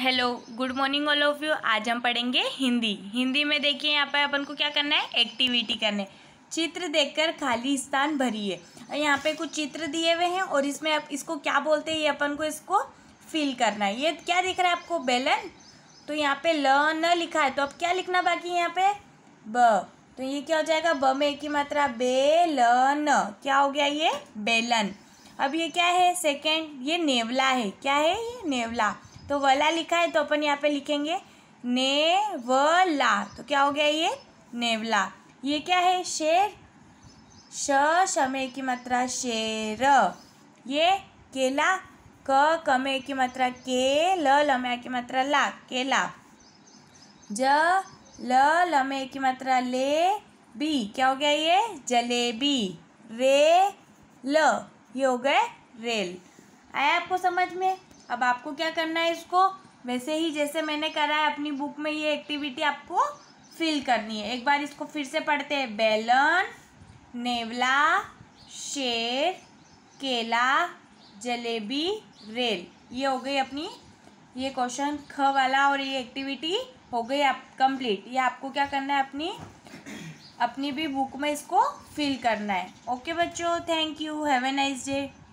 hello good morning all of you आज हम पढ़ेंगे हिंदी हिंदी में देखिए यहाँ पर अपन को क्या करना है एक्टिविटी करना है चित्र देखकर खाली स्थान भरिए यहाँ पे कुछ चित्र दिए हुए हैं और इसमें आप इसको क्या बोलते हैं ये अपन को इसको फिल करना है ये क्या दिख रहा है आपको बेलन तो यहाँ पे ल न लिखा है तो अब क्या लिखना बाकी है यहाँ पे ब तो ये क्या हो जाएगा ब में की मात्रा बे ल न क्या हो गया ये बेलन अब ये क्या है सेकेंड ये नेवला है क्या है ये नेवला तो वला लिखा है तो अपन यहाँ पे लिखेंगे ने व ला तो क्या हो गया ये नेवला ये क्या है शेर श शमे की मात्रा शेर ये केला क कमे की मात्रा के ल लमे की मात्रा ला केला ज ल लमे की मात्रा ले बी क्या हो गया ये जलेबी रे ल ये हो गए रेल आया आपको समझ में अब आपको क्या करना है इसको वैसे ही जैसे मैंने करा है अपनी बुक में ये एक्टिविटी आपको फिल करनी है एक बार इसको फिर से पढ़ते हैं बेलन नेवला शेर केला जलेबी रेल ये हो गई अपनी ये क्वेश्चन ख वाला और ये एक्टिविटी हो गई आप कंप्लीट ये आपको क्या करना है अपनी अपनी भी बुक में इसको फिल करना है ओके बच्चों thank you have a nice day